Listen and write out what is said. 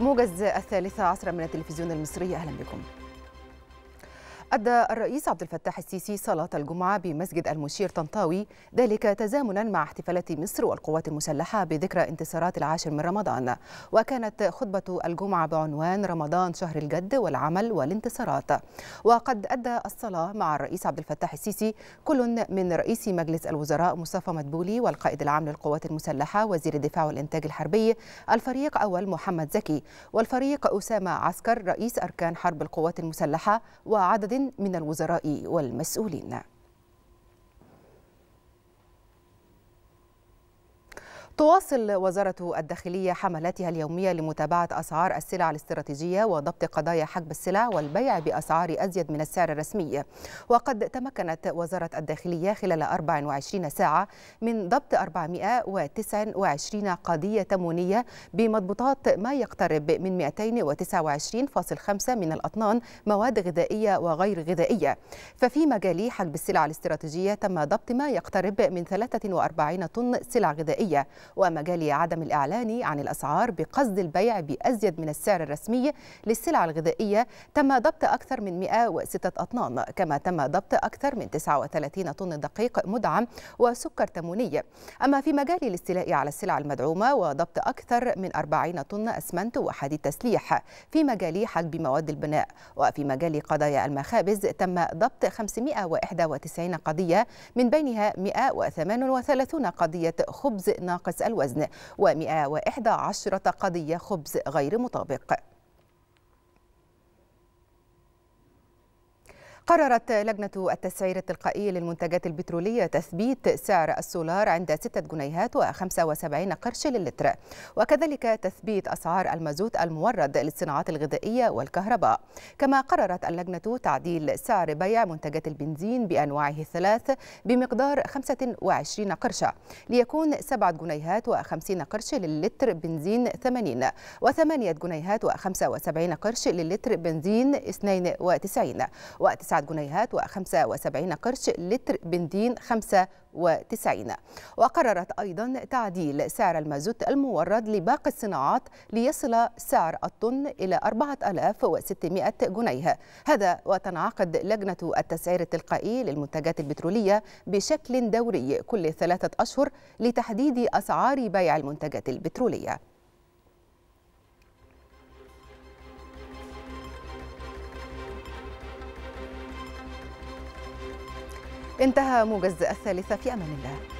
موجز الثالثة عصرا من التلفزيون المصري أهلا بكم أدى الرئيس عبد الفتاح السيسي صلاة الجمعة بمسجد المشير طنطاوي ذلك تزامنا مع احتفالات مصر والقوات المسلحة بذكرى انتصارات العاشر من رمضان وكانت خطبة الجمعة بعنوان رمضان شهر الجد والعمل والانتصارات وقد أدى الصلاة مع الرئيس عبد الفتاح السيسي كل من رئيس مجلس الوزراء مصطفى مدبولي والقائد العام للقوات المسلحة وزير الدفاع والإنتاج الحربي الفريق أول محمد زكي والفريق أسامة عسكر رئيس أركان حرب القوات المسلحة وعدد من الوزراء والمسؤولين تواصل وزارة الداخلية حملاتها اليومية لمتابعة أسعار السلع الاستراتيجية وضبط قضايا حجب السلع والبيع بأسعار أزيد من السعر الرسمي وقد تمكنت وزارة الداخلية خلال 24 ساعة من ضبط 429 قضية تمونية بمضبوطات ما يقترب من 229.5 من الأطنان مواد غذائية وغير غذائية ففي مجال حجب السلع الاستراتيجية تم ضبط ما يقترب من 43 طن سلع غذائية ومجال عدم الإعلان عن الأسعار بقصد البيع بأزيد من السعر الرسمي للسلع الغذائية تم ضبط أكثر من 106 أطنان كما تم ضبط أكثر من 39 طن دقيق مدعم وسكر تموني أما في مجال الاستيلاء على السلع المدعومة وضبط أكثر من 40 طن أسمنت وحديد تسليح في مجال حجب مواد البناء وفي مجال قضايا المخابز تم ضبط 591 قضية من بينها 138 قضية خبز ناقص الوزن و111 قضية خبز غير مطابق قررت لجنة التسعير التلقائي للمنتجات البترولية تثبيت سعر السولار عند 6 جنيهات و75 قرش للتر وكذلك تثبيت أسعار المازوت المورد للصناعات الغذائية والكهرباء كما قررت اللجنة تعديل سعر بيع منتجات البنزين بأنواعه الثلاث بمقدار 25 قرشا ليكون 7 جنيهات و50 قرش للتر بنزين 80 و8 جنيهات و75 قرش للتر بنزين 92 و9 جنيهات و75 قرش لتر بنزين 95 وقررت أيضا تعديل سعر المازوت المورد لباقي الصناعات ليصل سعر الطن إلى 4600 جنيه هذا وتنعقد لجنة التسعير التلقائي للمنتجات البترولية بشكل دوري كل ثلاثة أشهر لتحديد أسعار بيع المنتجات البترولية انتهى موجز الثالثة في أمان الله